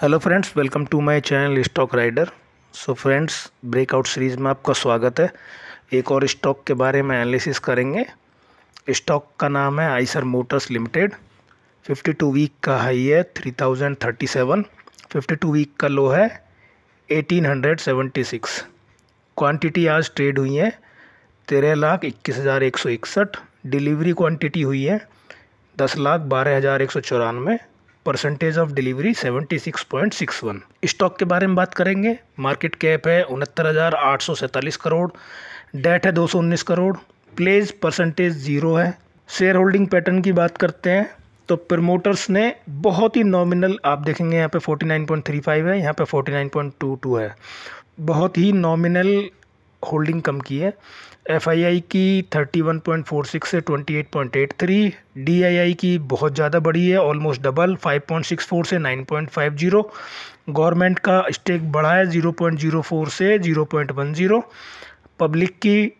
hello friends welcome to my channel stock rider so friends breakout series में आपका स्वागत है एक और स्टॉक के बारे में एनालिसिस करेंगे स्टॉक का नाम है आइसर मोटर्स लिमिटेड 52 वीक का हाई है 3037 52 वीक का लो है 1876 क्वांटिटी आज ट्रेड हुई है तेरह लाख इक्कीस हज़ार एक सौ इकसठ डिलीवरी क्वान्टिटी हुई है दस लाख बारह हज़ार एक सौ चौरानवे परसेंटेज ऑफ डिलीवरी 76.61 स्टॉक के बारे में बात करेंगे मार्केट कैप है उनहत्तर करोड़ डेट है 219 करोड़ प्लेज परसेंटेज ज़ीरो है शेयर होल्डिंग पैटर्न की बात करते हैं तो प्रमोटर्स ने बहुत ही नॉमिनल आप देखेंगे यहाँ पे 49.35 है यहाँ पे 49.22 है बहुत ही नॉमिनल होल्डिंग कम की है एफआईआई की 31.46 से 28.83 डीआईआई की बहुत ज़्यादा बढ़ी है ऑलमोस्ट डबल 5.64 से 9.50 गवर्नमेंट का स्टेक बढ़ा है 0.04 से 0.10 पब्लिक की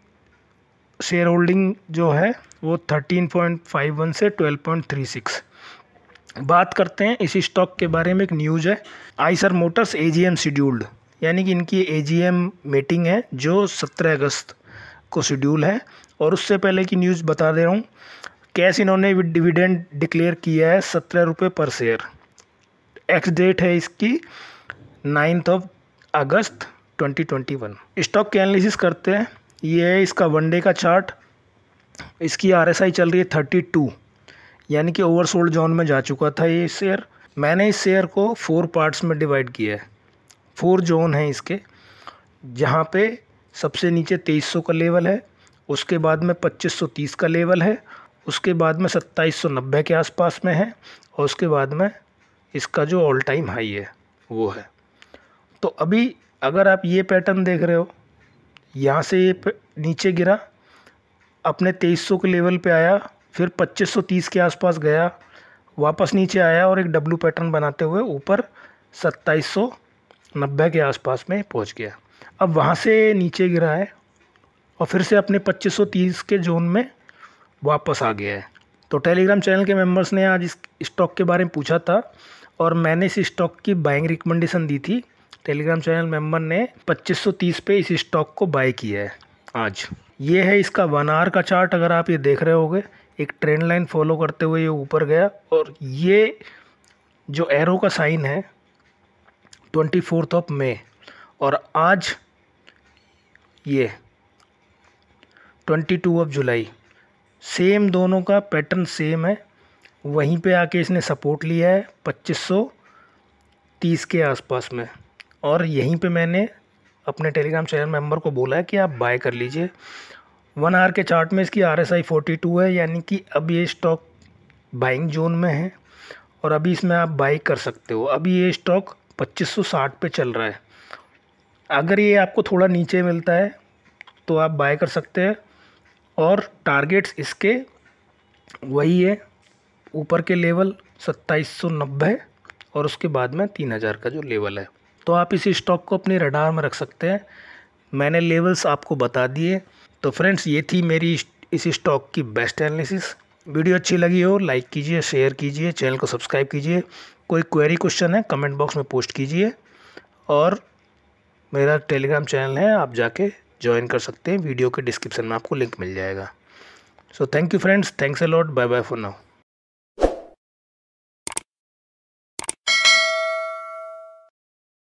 शेयर होल्डिंग जो है वो 13.51 से 12.36 बात करते हैं इसी स्टॉक के बारे में एक न्यूज़ है आईसर मोटर्स एजीएम शेड्यूल्ड यानी कि इनकी एजीएम मीटिंग है जो 17 अगस्त को शेड्यूल है और उससे पहले की न्यूज़ बता दे रहा हूँ कैश इन्होंने डिविडेंड डिक्लेयर किया है सत्रह रुपये पर शेयर एक्स डेट है इसकी नाइन्थ ऑफ अगस्त 2021 स्टॉक के एनालिसिस करते हैं ये है इसका वनडे का चार्ट इसकी आरएसआई चल रही है 32 यानी कि ओवरसोल्ड जोन में जा चुका था ये शेयर मैंने इस शेयर को फोर पार्ट्स में डिवाइड किया है फोर जोन हैं इसके जहाँ पे सबसे नीचे तेईस सौ का लेवल है उसके बाद में पच्चीस सौ तीस का लेवल है उसके बाद में सत्ताईस सौ नब्बे के आसपास में है और उसके बाद में इसका जो ऑल टाइम हाई है वो है तो अभी अगर आप ये पैटर्न देख रहे हो यहाँ से ये नीचे गिरा अपने 2300 के लेवल पे आया फिर 2530 के आसपास गया वापस नीचे आया और एक डब्लू पैटर्न बनाते हुए ऊपर सौ नब्बे के आसपास में पहुंच गया अब वहाँ से नीचे गिरा है और फिर से अपने 2530 के जोन में वापस आ गया है तो टेलीग्राम चैनल के मेंबर्स ने आज इस स्टॉक के बारे में पूछा था और मैंने इस स्टॉक की बाइंग रिकमेंडेशन दी थी टेलीग्राम चैनल मेंबर ने 2530 पे इस स्टॉक को बाय किया है आज ये है इसका वन आर का चार्ट अगर आप ये देख रहे होगे एक ट्रेंड लाइन फॉलो करते हुए ये ऊपर गया और ये जो एरो का साइन है ट्वेंटी फोर्थ ऑफ मे और आज ये twenty two of July same दोनों का पैटर्न सेम है वहीं पे आके इसने सपोर्ट लिया है पच्चीस सौ तीस के आसपास में और यहीं पे मैंने अपने टेलीग्राम चैनल मेंबर को बोला है कि आप बाय कर लीजिए वन आर के चार्ट में इसकी R S I forty two है यानी कि अब ये स्टॉक बाइंग जोन में है और अभी इसमें आप बाई कर सकते हो अभी ये स्टॉक पच्चीस सौ साठ पे चल रहा है अगर ये आपको थोड़ा नीचे मिलता है तो आप बाय कर सकते हैं और टारगेट्स इसके वही है ऊपर के लेवल सत्ताईस सौ नब्बे और उसके बाद में तीन हज़ार का जो लेवल है तो आप इसी स्टॉक को अपने रडार में रख सकते हैं मैंने लेवल्स आपको बता दिए तो फ्रेंड्स ये थी मेरी इस स्टॉक की बेस्ट एनालिसिस वीडियो अच्छी लगी हो लाइक कीजिए शेयर कीजिए चैनल को सब्सक्राइब कीजिए कोई क्वेरी क्वेश्चन है कमेंट बॉक्स में पोस्ट कीजिए और मेरा टेलीग्राम चैनल है आप जाके ज्वाइन कर सकते हैं वीडियो के डिस्क्रिप्शन में आपको लिंक मिल जाएगा so thank you friends thanks a lot bye bye for now